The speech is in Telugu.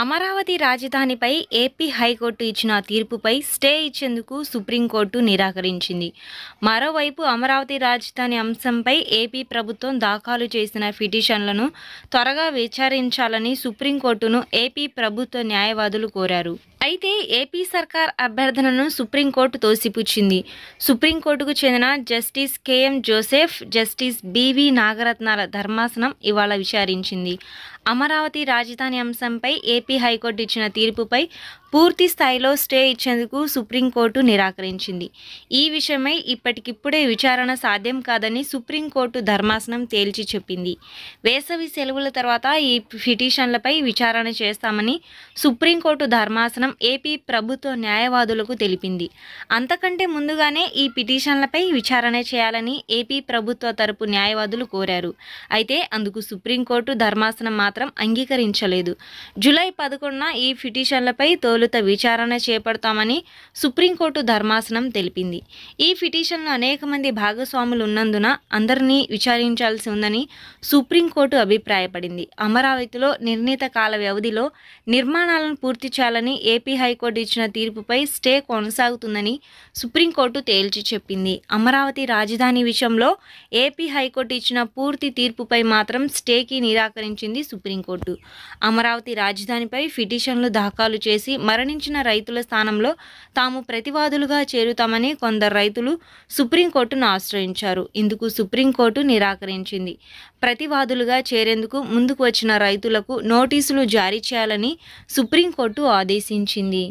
అమరావతి రాజధానిపై ఏపీ హైకోర్టు ఇచ్చిన తీర్పుపై స్టే ఇచ్చేందుకు సుప్రీంకోర్టు నిరాకరించింది మరోవైపు అమరావతి రాజధాని అంశంపై ఏపీ ప్రభుత్వం దాఖలు చేసిన పిటిషన్లను త్వరగా విచారించాలని సుప్రీంకోర్టును ఏపీ ప్రభుత్వ న్యాయవాదులు కోరారు అయితే ఏపీ సర్కార్ అభ్యర్థనను సుప్రీంకోర్టు తోసిపుచ్చింది సుప్రీంకోర్టుకు చెందిన justice K M Joseph justice B V నాగరత్నాల ధర్మాసనం ఇవాళ విచారించింది అమరావతి రాజధాని అంశంపై ఏపీ హైకోర్టు ఇచ్చిన తీర్పుపై పూర్తి స్థాయిలో స్టే ఇచ్చేందుకు సుప్రీంకోర్టు నిరాకరించింది ఈ విషయమై ఇప్పటికిప్పుడే విచారణ సాధ్యం కాదని సుప్రీంకోర్టు ధర్మాసనం తేల్చి చెప్పింది వేసవి సెలవుల తర్వాత ఈ పిటిషన్లపై విచారణ చేస్తామని సుప్రీంకోర్టు ధర్మాసనం ఏపీ ప్రభుత్వ న్యాయవాదులకు తెలిపింది అంతకంటే ముందుగానే ఈ పిటిషన్లపై విచారణ చేయాలని ఏపీ ప్రభుత్వ తరపు న్యాయవాదులు కోరారు అయితే అందుకు సుప్రీంకోర్టు ధర్మాసనం మాత్రం అంగీకరించలేదు జూలై పదకొండున ఈ పిటిషన్లపై తోలు తొలుత విచారణ చేపడతామని సుప్రీంకోర్టు ధర్మాసనం తెలిపింది ఈ పిటిషన్లో అనేక మంది భాగస్వాములు ఉన్నందున అందరినీ విచారించాల్సి ఉందని సుప్రీంకోర్టు అభిప్రాయపడింది అమరావతిలో నిర్ణీత కాల వ్యవధిలో నిర్మాణాలను పూర్తి చేయాలని ఏపీ హైకోర్టు ఇచ్చిన తీర్పుపై స్టే కొనసాగుతుందని సుప్రీంకోర్టు తేల్చి చెప్పింది అమరావతి రాజధాని విషయంలో ఏపీ హైకోర్టు ఇచ్చిన పూర్తి తీర్పుపై మాత్రం స్టేకి నిరాకరించింది సుప్రీంకోర్టు అమరావతి రాజధానిపై పిటిషన్లు దాఖలు చేసి మరణించిన రైతుల స్థానంలో తాము ప్రతివాదులుగా చేరుతామని కొందరు రైతులు సుప్రీంకోర్టును ఆశ్రయించారు ఇందుకు సుప్రీంకోర్టు నిరాకరించింది ప్రతివాదులుగా చేరేందుకు ముందుకు వచ్చిన రైతులకు నోటీసులు జారీ చేయాలని సుప్రీంకోర్టు ఆదేశించింది